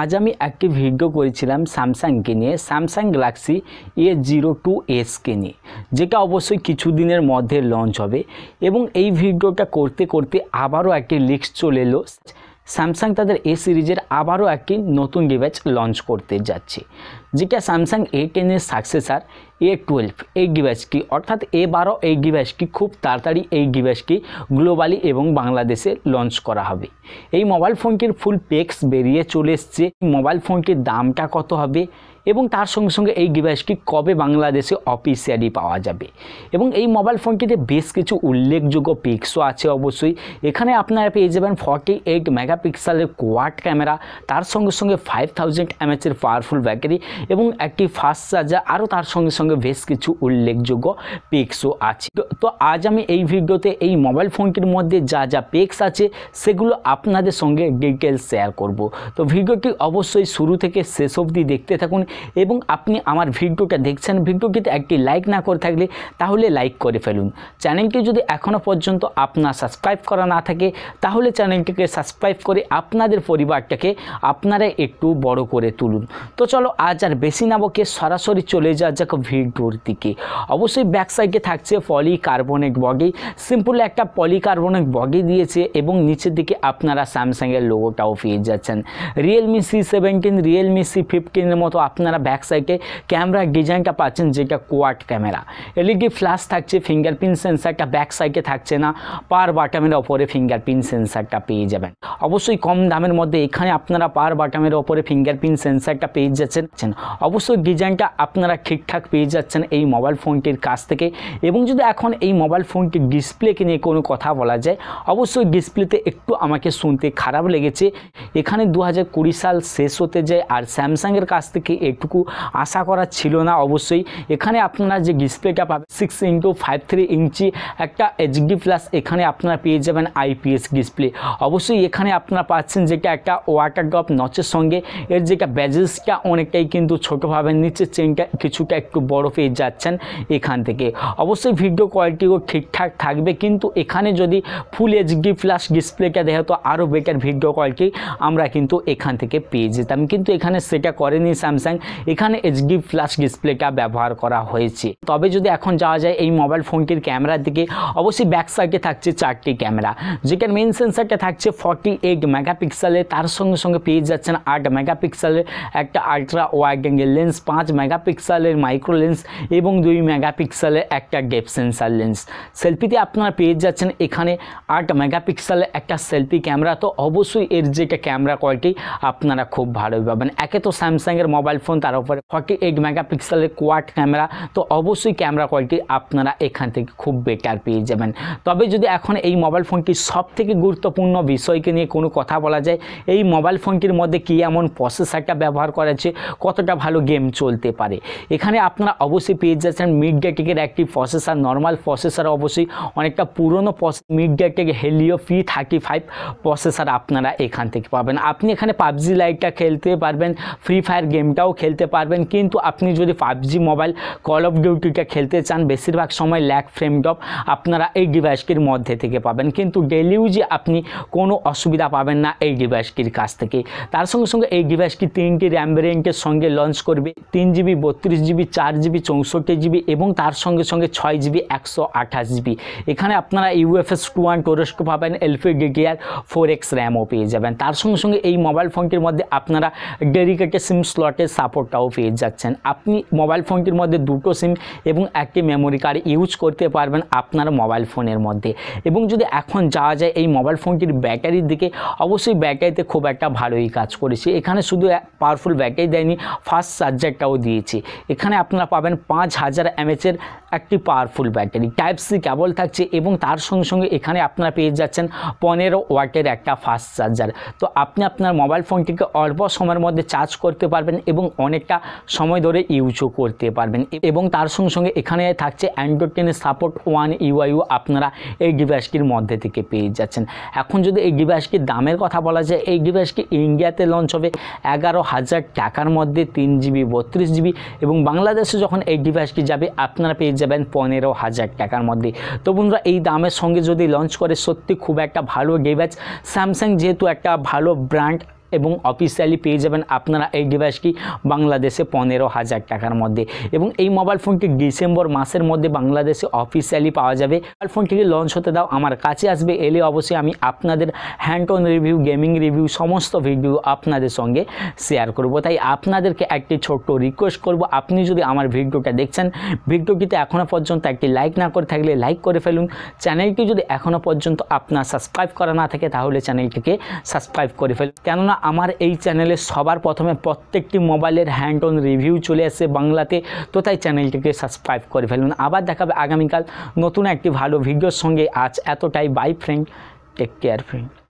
আজ আমি একটি ভিডিও করেছিলাম স্যামসাংকে নিয়ে Samsung Galaxy A zero two এসকে নিয়ে যেটা অবশ্যই কিছুদিনের মধ্যে লঞ্চ হবে এবং এই ভিডিওটা করতে করতে আবারও একটি লিক্স চলে এলো স্যামসাং তাদের এ সিরিজের আবারও একটি নতুন ডিভাইস লঞ্চ করতে যাচ্ছে যে क्या স্যামসাং এ টেনের সাকসেসার এ টুয়েলভ এই ডিভাইসটি অর্থাৎ এ বারো এই ডিভাইসটি খুব তাড়াতাড়ি এই ডিভাইসটি গ্লোবালি এবং বাংলাদেশে লঞ্চ করা হবে এই মোবাইল ফোনটির ফুল পেক্স বেরিয়ে চলে এসছে মোবাইল ফোনটির দামটা কত হবে এবং তার সঙ্গে সঙ্গে এই গিভাইসটি কবে বাংলাদেশে অফিসিয়ালি পাওয়া যাবে এবং এই মোবাইল ফোনটিতে বেশ কিছু উল্লেখযোগ্য পিক্সও আছে অবশ্যই এখানে আপনারা পেয়ে যাবেন ফর্টি এইট মেগাপিক্সেলের কোয়াড ক্যামেরা তার সঙ্গে সঙ্গে ফাইভ থাউজেন্ড এমএচের পাওয়ারফুল ব্যাটারি এবং একটি ফাঁসা যা আরও তার সঙ্গে সঙ্গে বেশ কিছু উল্লেখযোগ্য পেক্সও আছে তো আজ আমি এই ভিডিওতে এই মোবাইল ফোনটির মধ্যে যা যা পেক্স আছে সেগুলো আপনাদের সঙ্গে ডিটেলস শেয়ার করব তো ভিডিওটি অবশ্যই শুরু থেকে শেষ অবধি দেখতে থাকুন এবং আপনি আমার ভিডিওটা দেখছেন ভিডিওটিতে একটি লাইক না করে থাকলে তাহলে লাইক করে ফেলুন চ্যানেলটি যদি এখনও পর্যন্ত আপনার সাবস্ক্রাইব করা না থাকে তাহলে চ্যানেলটিকে সাবস্ক্রাইব করে আপনাদের পরিবারটাকে আপনারা একটু বড় করে তুলুন তো চলো আজ আর বেশি নাবকে সরাসরি চলে যাওয়া যাক ভিডিওর দিকে অবশ্যই ব্যাক সাইডে থাকছে পলিকার্বনিক বগি সিম্পল একটা পলিকার্বনিক বগি দিয়েছে এবং নিচের দিকে আপনারা স্যামসাংয়ের লোগোটাও পেয়ে যাচ্ছেন Realme C seventeen Realme C ফিফটিনের মতো আপনারা ব্যাক সাইডে ক্যামেরা ডিজাইনটা পাচ্ছেন যেটা কোয়াড ক্যামেরা এলইডি ফ্ল্যাশ থাকছে ফিঙ্গারপ্রিন্ট সেন্সারটা ব্যাক সাইডে থাকছে না পার বাটামের ওপরে ফিঙ্গারপ্রিন্ট সেন্সারটা পেয়ে যাবেন অবশ্যই কম দামের মধ্যে এখানে আপনারা পার বাটামের ওপরে ফিঙ্গারপ্রিন্ট সেন্সারটা পেয়ে যাচ্ছেন অবশ্যই ডিজাইনটা আপনারা ঠিকঠাক পেয়ে যাচ্ছেন এই মোবাইল ফোনটির কাছ থেকে এবং যদি এখন এই মোবাইল ফোনটির ডিসপ্লেকে নিয়ে কোনো কথা বলা যায় অবশ্যই ডিসপ্লেতে একটু আমাকে শুনতে খারাপ লেগেছে এখানে দু হাজার সাল শেষ হতে যায় আর স্যামসাংয়ের কাছ থেকে এটুকু আশা করা ছিল না অবশ্যই এখানে আপনারা যে ডিসপ্লেটা পাবেন সিক্স ইন্টু ফাইভ থ্রি ইঞ্চি একটা এইচডি প্লাস এখানে আপনারা পেয়ে যাবেন আইপিএস ডিসপ্লে অবশ্যই এখানে আপনারা পাচ্ছেন যেটা একটা ওয়াটার ড্রপ নচের সঙ্গে এর যেটা ব্যাজেসটা অনেকটাই কিন্তু কিন্তু ছোটোভাবে নিচের চেনটা কিছুটা একটু বড় পেয়ে যাচ্ছেন এখান থেকে অবশ্যই ভিডিও কোয়ালিটিও ঠিকঠাক থাকবে কিন্তু এখানে যদি ফুল এইচডি প্লাস ডিসপ্লেটা দেয় তো আরও বেটার ভিডিও কোয়ালিটি আমরা কিন্তু এখান থেকে পেয়ে যেতাম কিন্তু এখানে সেটা করেনি স্যামসাং এখানে এইচডি প্লাস ডিসপ্লেটা ব্যবহার করা হয়েছে তবে যদি এখন যাওয়া যায় এই মোবাইল ফোনটির ক্যামেরার দিকে অবশ্যই ব্যাক সাইডে থাকছে চারটি ক্যামেরা যেটার মেন সেন্সারটা থাকছে ফর্টি এইট পিক্সেলে তার সঙ্গে সঙ্গে পেয়ে যাচ্ছেন আট মেগাপিক্সেলের একটা আলট্রা ওয়াই অ্যাঙ্গেল লেন্স পাঁচ মেগাপিক্সেলের মাইক্রো লেন্স এবং দুই মেগাপিক্সেলের একটা ডেপ সেন্সার লেন্স সেলফিতে আপনারা পেয়ে যাচ্ছেন এখানে আট মেগাপিক্সেলের একটা সেলফি ক্যামেরা তো অবশ্যই এর যেটা ক্যামেরা কোয়ালিটি আপনারা খুব ভালোই পাবেন একে তো স্যামসাংয়ের মোবাইল ফোন তার উপরে ফর্টি এইট মেগাপিক্সেলের কোয়াট ক্যামেরা তো অবশ্যই ক্যামেরা কোয়ালিটি আপনারা এখান থেকে খুব বেটার পেয়ে যাবেন তবে যদি এখন এই মোবাইল ফোনটি সব থেকে গুরুত্বপূর্ণ বিষয়কে নিয়ে কোনো কথা বলা যায় এই মোবাইল ফোনটির মধ্যে কী এমন প্রসেসারটা ব্যবহার করেছে কত কতটা ভালো গেম চলতে পারে এখানে আপনারা অবশ্যই পেয়ে যাচ্ছেন মিড ডেটেকের একটি প্রসেসার নর্মাল প্রসেসার অবশ্যই অনেকটা পুরনো MediaTek Helio P thirty five processor আপনারা এখান থেকে পাবেন আপনি এখানে পাবজি লাইটটা খেলতে পারবেন ফ্রি ফায়ার গেমটাও খেলতে পারবেন কিন্তু আপনি যদি পাবজি মোবাইল কল অফ ডিউটিটা খেলতে চান বেশিরভাগ সময় ল্যাক ফ্রেম ডপ আপনারা এই ডিভাইসটির মধ্যে থেকে পাবেন কিন্তু ডেলিউজে যে আপনি কোনো অসুবিধা পাবেন না এই ডিভাইসটির কাছ থেকে তার সঙ্গে সঙ্গে এই ডিভাইসটি তিনটি র্যাম সঙ্গে লঞ্চ করবে তিন জিবি বত্রিশ জিবি চার জিবি চৌষট্টি জিবি এবং তার সঙ্গে সঙ্গে ছয় জিবি একশো আঠাশ জিবি এখানে আপনারা ইউএফএস টু ওয়ান টোরেস্কো পাবেন এলফি গিয়ার ফোর এক্স র্যামও পেয়ে যাবেন তার সঙ্গে সঙ্গে এই মোবাইল ফোনটির মধ্যে আপনারা ডেডিকেটেড সিম স্লটের সাপোর্টটাও পেয়ে যাচ্ছেন আপনি মোবাইল ফোনটির মধ্যে দুটো সিম এবং একটি মেমোরি কার্ড ইউজ করতে পারবেন আপনার মোবাইল ফোনের মধ্যে এবং যদি এখন যাওয়া যায় এই মোবাইল ফোনটির ব্যাটারির দিকে অবশ্যই ব্যাটারিতে খুব একটা ভালোই কাজ করেছে এখানে শুধু পাওয়ারফুল ব্যাটারি দেয়নি ফার্স্ট চার্জারটাও দিয়েছে এখানে আপনারা পাবেন পাঁচ হাজার এমএচের একটি powerful battery type C cable থাকছে এবং তার সঙ্গে সঙ্গে এখানে আপনারা পেয়ে যাচ্ছেন পনেরো ওয়াটের একটা ফাস্ট চার্জার তো আপনি আপনার মোবাইল ফোনটিকে অল্প সময়ের মধ্যে চার্জ করতে পারবেন এবং অনেকটা সময় ধরে ইউজও করতে পারবেন এবং তার সঙ্গে সঙ্গে এখানে থাকছে অ্যান্ড্রয়েড সাপোর্ট ওয়ান ইউআইউ আপনারা এই ডিভাইসটির মধ্যে থেকে পেয়ে যাচ্ছেন এখন যদি এই ডিভাইসটির দামের কথা বলা যায় এই ডিভাইসটি ইন্ডিয়াতে লঞ্চ হবে এগারো হাজার টাকার মধ্যে তিন জিবি বত্রিশ জিবি এবং বাংলাদেশে যখন এই ডিভাইসটি যাবে আপনারা পেয়ে যাবেন পনেরো হাজার টাকার মধ্যে তো বন্ধুরা এই দামের সঙ্গে যদি লঞ্চ করে সত্যি খুব একটা ভালো ডিভাইস স্যামসাং যেহেতু একটা ভালো ব্র্যান্ড এবং অফিসিয়ালি পেয়ে যাবেন আপনারা এই ডিভাইসটি বাংলাদেশে পনেরো হাজার টাকার মধ্যে এবং এই মোবাইল ফোনটি ডিসেম্বর মাসের মধ্যে বাংলাদেশে অফিসিয়ালি পাওয়া যাবে মোবাইল ফোনটিকে লঞ্চ হতে দাও আমার কাছে আসবে এলে অবশ্যই আমি আপনাদের hand on review gaming review সমস্ত ভিডিও আপনাদের সঙ্গে শেয়ার করব তাই আপনাদেরকে একটি ছোট্ট রিকোয়েস্ট করব আপনি যদি আমার ভিডিওটা দেখছেন ভিডিওটিতে এখনও পর্যন্ত একটি লাইক না করে থাকলে লাইক করে ফেলুন চ্যানেলটি যদি এখনও পর্যন্ত আপনার সাবস্ক্রাইব করা না থাকে তাহলে চ্যানেলটিকে সাবস্ক্রাইব করে ফেলুন কেননা আমার এই চ্যানেলে সবার প্রথমে প্রত্যেকটি মোবাইলের হ্যান্ড অন রিভিউ চলে আসে বাংলাতে তো তাই চ্যানেলটিকে সাবস্ক্রাইব করে ফেলুন আবার দেখাবে আগামীকাল নতুন একটি ভালো ভিডিওর সঙ্গে আজ এতটাই bye friend take care friend